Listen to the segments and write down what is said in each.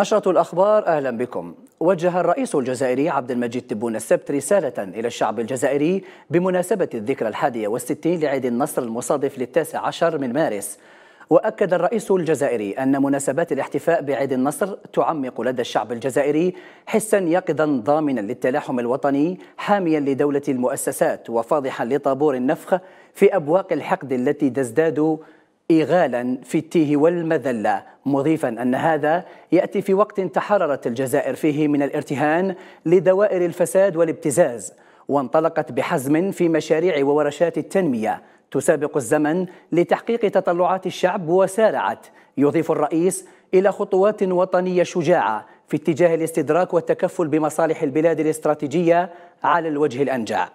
نشرة الأخبار أهلا بكم وجه الرئيس الجزائري عبد المجيد تبون السبت رسالة إلى الشعب الجزائري بمناسبة الذكرى الحادية والستين لعيد النصر المصادف للتاسع عشر من مارس وأكد الرئيس الجزائري أن مناسبات الاحتفاء بعيد النصر تعمق لدى الشعب الجزائري حسا يقظا ضامنا للتلاحم الوطني حاميا لدولة المؤسسات وفاضحا لطابور النفخ في أبواق الحقد التي تزداد إيغالا في التيه والمذلة مضيفا أن هذا يأتي في وقت تحررت الجزائر فيه من الارتهان لدوائر الفساد والابتزاز وانطلقت بحزم في مشاريع وورشات التنمية تسابق الزمن لتحقيق تطلعات الشعب وسارعت يضيف الرئيس إلى خطوات وطنية شجاعة في اتجاه الاستدراك والتكفل بمصالح البلاد الاستراتيجية على الوجه الأنجع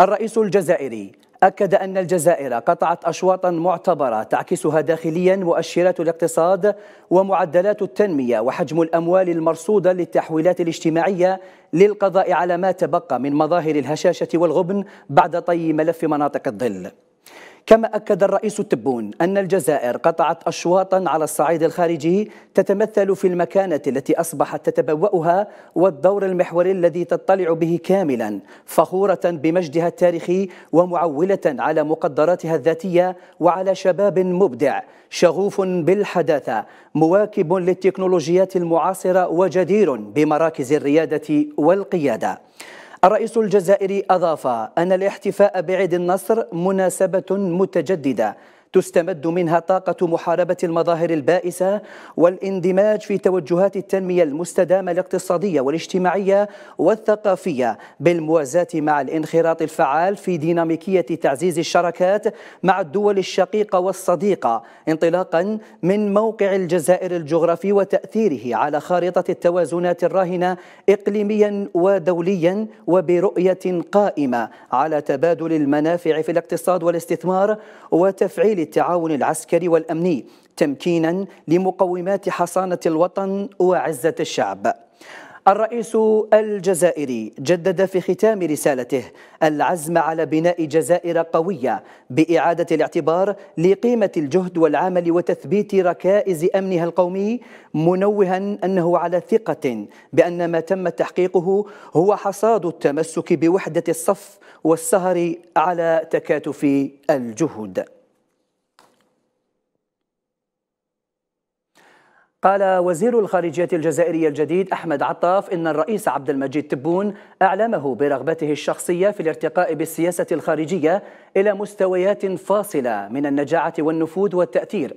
الرئيس الجزائري أكد أن الجزائر قطعت أشواطا معتبرة تعكسها داخليا مؤشرات الاقتصاد ومعدلات التنمية وحجم الأموال المرصودة للتحويلات الاجتماعية للقضاء على ما تبقى من مظاهر الهشاشة والغبن بعد طي ملف مناطق الظل كما أكد الرئيس التبون أن الجزائر قطعت أشواطا على الصعيد الخارجي تتمثل في المكانة التي أصبحت تتبوأها والدور المحوري الذي تطلع به كاملا فخورة بمجدها التاريخي ومعولة على مقدراتها الذاتية وعلى شباب مبدع شغوف بالحداثة مواكب للتكنولوجيات المعاصرة وجدير بمراكز الريادة والقيادة الرئيس الجزائري أضاف أن الاحتفاء بعيد النصر مناسبة متجددة تستمد منها طاقة محاربة المظاهر البائسة والاندماج في توجهات التنمية المستدامة الاقتصادية والاجتماعية والثقافية بالموازاة مع الانخراط الفعال في ديناميكية تعزيز الشراكات مع الدول الشقيقة والصديقة انطلاقا من موقع الجزائر الجغرافي وتأثيره على خارطة التوازنات الراهنة إقليميا ودوليا وبرؤية قائمة على تبادل المنافع في الاقتصاد والاستثمار وتفعيل للتعاون العسكري والأمني تمكينا لمقومات حصانة الوطن وعزة الشعب الرئيس الجزائري جدد في ختام رسالته العزم على بناء جزائر قوية بإعادة الاعتبار لقيمة الجهد والعمل وتثبيت ركائز أمنها القومي منوها أنه على ثقة بأن ما تم تحقيقه هو حصاد التمسك بوحدة الصف والسهر على تكاتف الجهود قال وزير الخارجية الجزائرية الجديد أحمد عطاف إن الرئيس عبد المجيد تبون أعلمه برغبته الشخصية في الارتقاء بالسياسة الخارجية إلى مستويات فاصلة من النجاعة والنفوذ والتأثير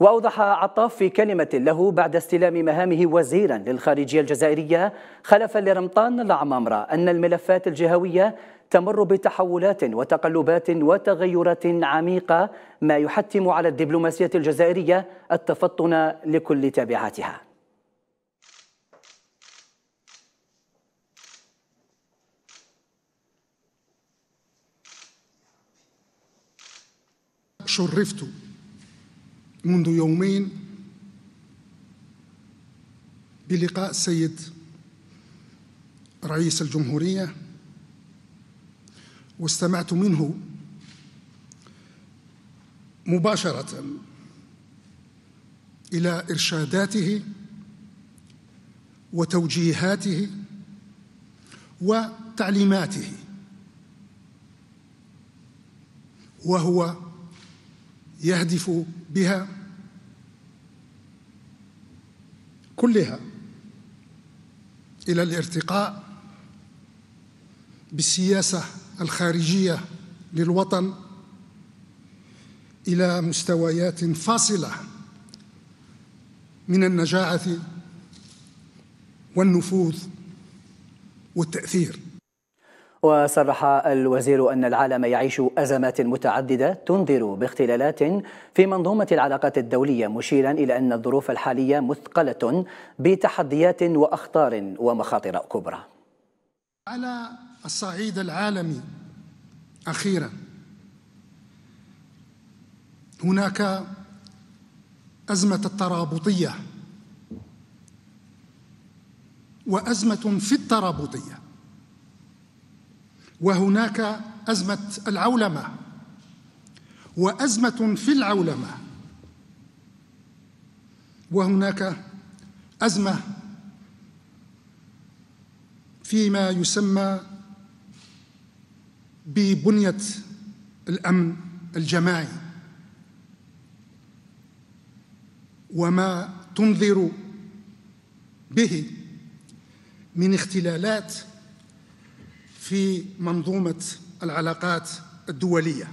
وأوضح عطاف في كلمة له بعد استلام مهامه وزيرا للخارجية الجزائرية خلفا لرمطان العمامرة أن الملفات الجهوية تمر بتحولات وتقلبات وتغيرات عميقة ما يحتم على الدبلوماسية الجزائرية التفطن لكل تبعاتها شرفت منذ يومين بلقاء السيد رئيس الجمهوريه واستمعت منه مباشرة إلى إرشاداته وتوجيهاته وتعليماته وهو يهدف بها كلها الى الارتقاء بالسياسه الخارجيه للوطن الى مستويات فاصله من النجاعه والنفوذ والتاثير وصرح الوزير أن العالم يعيش أزمات متعددة تنذر باختلالات في منظومة العلاقات الدولية مشيرا إلى أن الظروف الحالية مثقلة بتحديات وأخطار ومخاطر كبرى على الصعيد العالمي اخيرا هناك ازمه الترابطيه وازمه في الترابطيه وهناك ازمه العولمه وازمه في العولمه وهناك ازمه فيما يسمى ببنية الأمن الجماعي وما تنذر به من اختلالات في منظومة العلاقات الدولية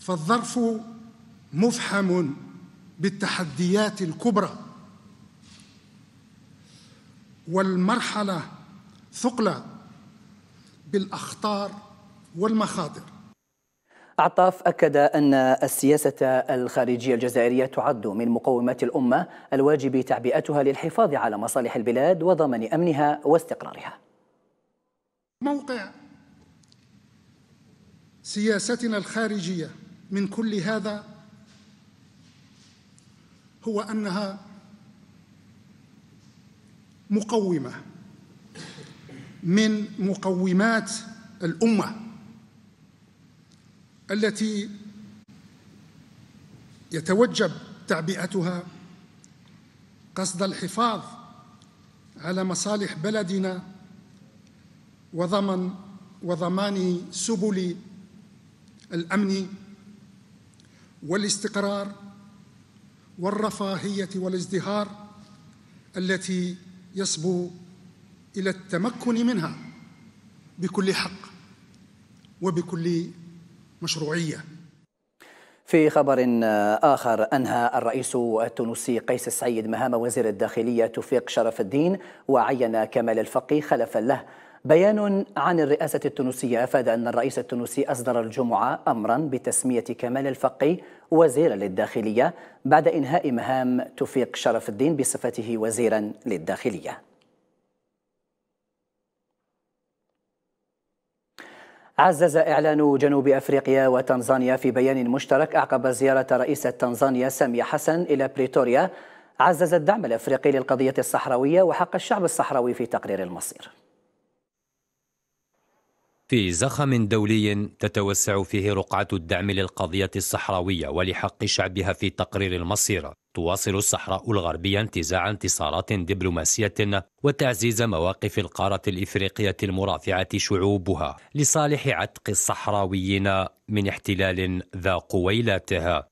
فالظرف مفحم بالتحديات الكبرى والمرحلة ثقلة بالأخطار والمخاطر عطاف أكد أن السياسة الخارجية الجزائرية تعد من مقومات الأمة الواجب تعبئتها للحفاظ على مصالح البلاد وضمان أمنها واستقرارها موقع سياستنا الخارجية من كل هذا هو أنها مقومه من مقومات الامه التي يتوجب تعبئتها قصد الحفاظ على مصالح بلدنا وضمن وضمان سبل الامن والاستقرار والرفاهيه والازدهار التي يصبو إلى التمكن منها بكل حق وبكل مشروعيه في خبر آخر أنهى الرئيس التونسي قيس السعيد مهام وزير الداخلية توفيق شرف الدين وعين كمال الفقي خلفا له بيان عن الرئاسة التونسية أفاد أن الرئيس التونسي أصدر الجمعة أمرا بتسمية كمال الفقي وزيرا للداخلية بعد إنهاء مهام توفيق شرف الدين بصفته وزيرا للداخلية عزز إعلان جنوب أفريقيا وتنزانيا في بيان مشترك أعقب زيارة رئيسة تنزانيا سامية حسن إلى بريتوريا عزز الدعم الأفريقي للقضية الصحراوية وحق الشعب الصحراوي في تقرير المصير في زخم دولي تتوسع فيه رقعة الدعم للقضية الصحراوية ولحق شعبها في تقرير المصير تواصل الصحراء الغربية انتزاع انتصارات دبلوماسية وتعزيز مواقف القارة الإفريقية المرافعة شعوبها لصالح عتق الصحراويين من احتلال ذا قويلاتها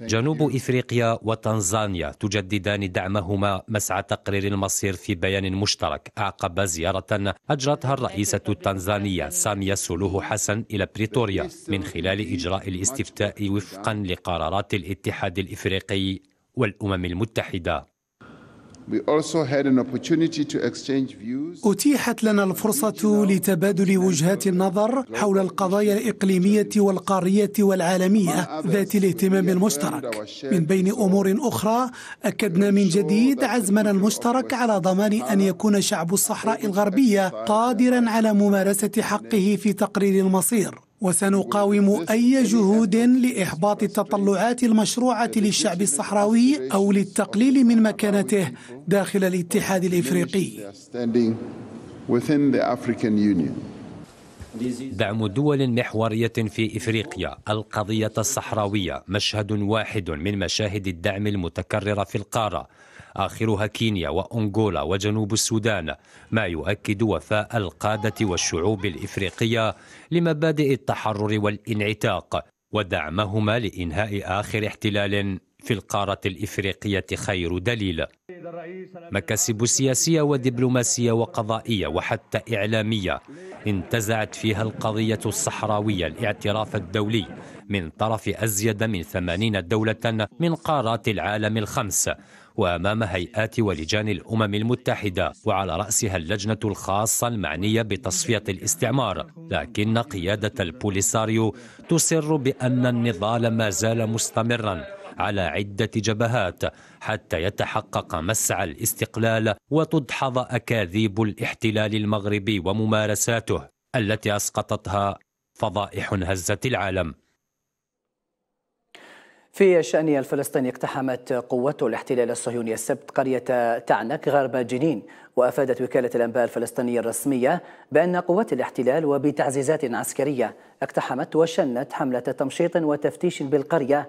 جنوب إفريقيا وتنزانيا تجددان دعمهما مسعى تقرير المصير في بيان مشترك أعقب زيارة أجرتها الرئيسة التنزانية سامية سلوه حسن إلى بريتوريا من خلال إجراء الاستفتاء وفقا لقرارات الاتحاد الإفريقي والأمم المتحدة أتيحت لنا الفرصة لتبادل وجهات النظر حول القضايا الإقليمية والقارية والعالمية ذات الاهتمام المشترك من بين أمور أخرى أكدنا من جديد عزمنا المشترك على ضمان أن يكون شعب الصحراء الغربية قادرا على ممارسة حقه في تقرير المصير وسنقاوم أي جهود لإحباط التطلعات المشروعة للشعب الصحراوي أو للتقليل من مكانته داخل الاتحاد الإفريقي دعم دول محورية في إفريقيا القضية الصحراوية مشهد واحد من مشاهد الدعم المتكررة في القارة آخرها كينيا وأنغولا وجنوب السودان ما يؤكد وفاء القادة والشعوب الإفريقية لمبادئ التحرر والانعتاق ودعمهما لإنهاء آخر احتلال في القارة الإفريقية خير دليل مكاسب سياسية ودبلوماسية وقضائية وحتى إعلامية انتزعت فيها القضية الصحراوية الاعتراف الدولي من طرف أزيد من ثمانين دولة من قارات العالم الخمس وأمام هيئات ولجان الأمم المتحدة وعلى رأسها اللجنة الخاصة المعنية بتصفية الاستعمار لكن قيادة البوليساريو تصر بأن النضال ما زال مستمراً على عدة جبهات حتى يتحقق مسعى الاستقلال وتدحض أكاذيب الاحتلال المغربي وممارساته التي أسقطتها فضائح هزت العالم في الشأن الفلسطيني اقتحمت قوات الاحتلال الصهيوني السبت قرية تعنك غرب جنين وأفادت وكالة الأنباء الفلسطينية الرسمية بأن قوات الاحتلال وبتعزيزات عسكرية اقتحمت وشنت حملة تمشيط وتفتيش بالقرية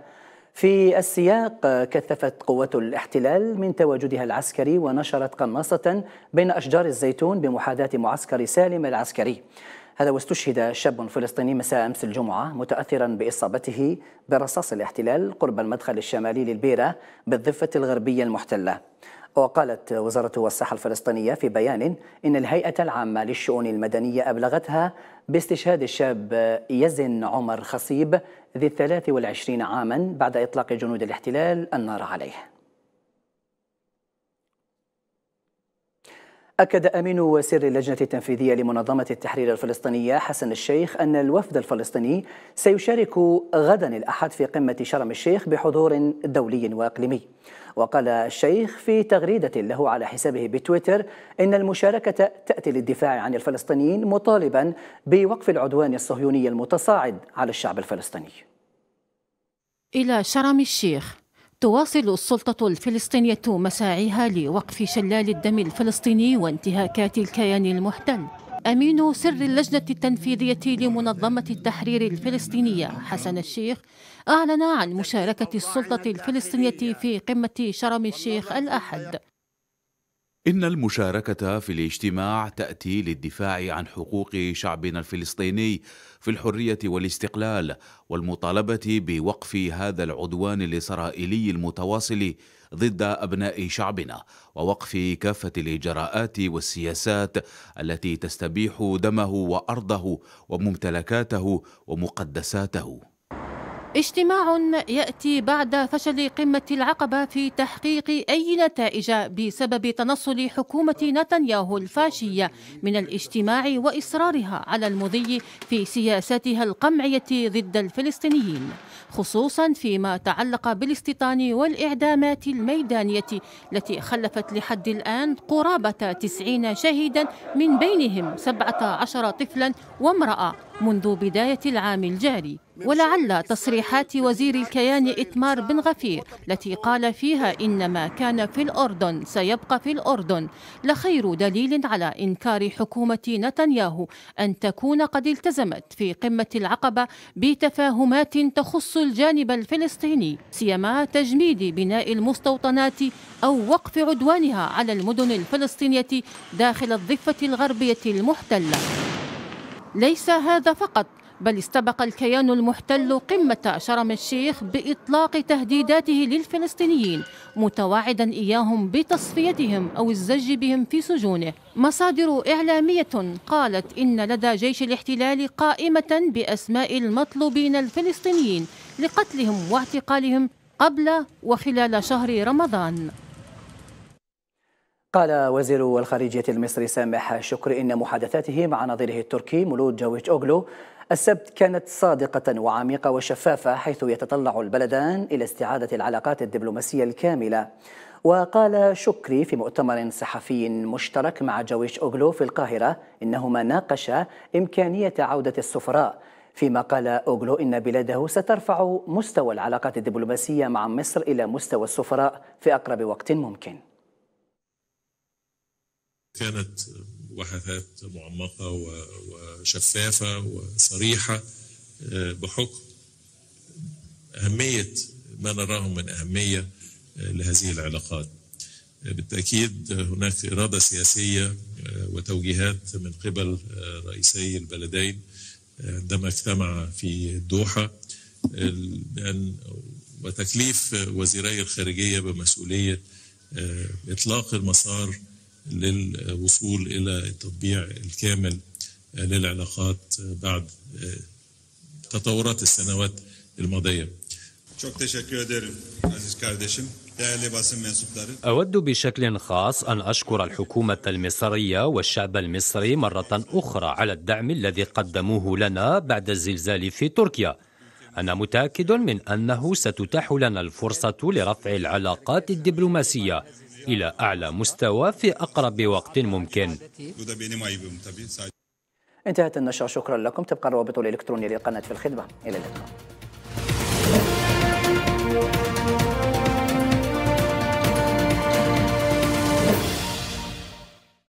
في السياق كثفت قوة الاحتلال من تواجدها العسكري ونشرت قناصة بين أشجار الزيتون بمحاذاة معسكر سالم العسكري هذا واستشهد شاب فلسطيني مساء أمس الجمعة متأثرا بإصابته برصاص الاحتلال قرب المدخل الشمالي للبيرة بالضفة الغربية المحتلة وقالت وزارة الصحة الفلسطينية في بيان إن الهيئة العامة للشؤون المدنية أبلغتها باستشهاد الشاب يزن عمر خصيب ذي الثلاث والعشرين عاما بعد إطلاق جنود الاحتلال النار عليه أكد أمين وسر اللجنة التنفيذية لمنظمة التحرير الفلسطينية حسن الشيخ أن الوفد الفلسطيني سيشارك غدا الأحد في قمة شرم الشيخ بحضور دولي وإقليمي وقال الشيخ في تغريدة له على حسابه بتويتر إن المشاركة تأتي للدفاع عن الفلسطينيين مطالبا بوقف العدوان الصهيوني المتصاعد على الشعب الفلسطيني إلى شرم الشيخ تواصل السلطة الفلسطينية مساعيها لوقف شلال الدم الفلسطيني وانتهاكات الكيان المحتل أمين سر اللجنة التنفيذية لمنظمة التحرير الفلسطينية حسن الشيخ أعلن عن مشاركة السلطة الفلسطينية في قمة شرم الشيخ الأحد إن المشاركة في الاجتماع تأتي للدفاع عن حقوق شعبنا الفلسطيني في الحرية والاستقلال والمطالبة بوقف هذا العدوان الإسرائيلي المتواصل ضد أبناء شعبنا ووقف كافة الإجراءات والسياسات التي تستبيح دمه وأرضه وممتلكاته ومقدساته اجتماع ياتي بعد فشل قمه العقبه في تحقيق اي نتائج بسبب تنصل حكومه نتنياهو الفاشيه من الاجتماع واصرارها على المضي في سياساتها القمعيه ضد الفلسطينيين خصوصا فيما تعلق بالاستيطان والاعدامات الميدانيه التي خلفت لحد الان قرابه 90 شهيدا من بينهم 17 طفلا وامراه منذ بدايه العام الجاري ولعل تصريحات وزير الكيان إتمار بن غفير التي قال فيها إن ما كان في الأردن سيبقى في الأردن لخير دليل على إنكار حكومة نتنياهو أن تكون قد التزمت في قمة العقبة بتفاهمات تخص الجانب الفلسطيني سيما تجميد بناء المستوطنات أو وقف عدوانها على المدن الفلسطينية داخل الضفة الغربية المحتلة ليس هذا فقط بل استبق الكيان المحتل قمة شرم الشيخ بإطلاق تهديداته للفلسطينيين متواعدا إياهم بتصفيتهم أو الزج بهم في سجونه مصادر إعلامية قالت إن لدى جيش الاحتلال قائمة بأسماء المطلوبين الفلسطينيين لقتلهم واعتقالهم قبل وخلال شهر رمضان قال وزير الخارجية المصري سامح شكر إن محادثاته مع نظيره التركي مولود جاويج أوغلو السبت كانت صادقة وعميقة وشفافة حيث يتطلع البلدان إلى استعادة العلاقات الدبلوماسية الكاملة وقال شكري في مؤتمر صحفي مشترك مع جويش أوغلو في القاهرة إنهما ناقشا إمكانية عودة السفراء فيما قال أوغلو إن بلاده سترفع مستوى العلاقات الدبلوماسية مع مصر إلى مستوى السفراء في أقرب وقت ممكن كانت بحثات معمقة وشفافة وصريحة آه، بحكم أهمية ما نراه من أهمية آه، لهذه العلاقات آه، بالتأكيد هناك إرادة سياسية وتوجيهات من قبل رئيسي البلدين عندما اجتمع في الدوحة وتكليف وزيري الخارجية بمسؤولية إطلاق المسار للوصول إلى التطبيع الكامل للعلاقات بعد آه، تطورات السنوات الماضية أود بشكل خاص أن أشكر الحكومة المصرية والشعب المصري مرة أخرى على الدعم الذي قدموه لنا بعد الزلزال في تركيا. أنا متأكد من أنه ستتاح لنا الفرصة لرفع العلاقات الدبلوماسية إلى أعلى مستوى في أقرب وقت ممكن انتهت النشر شكرا لكم تبقى الروابط الإلكترونية للقناة في الخدمة إلى اللقاء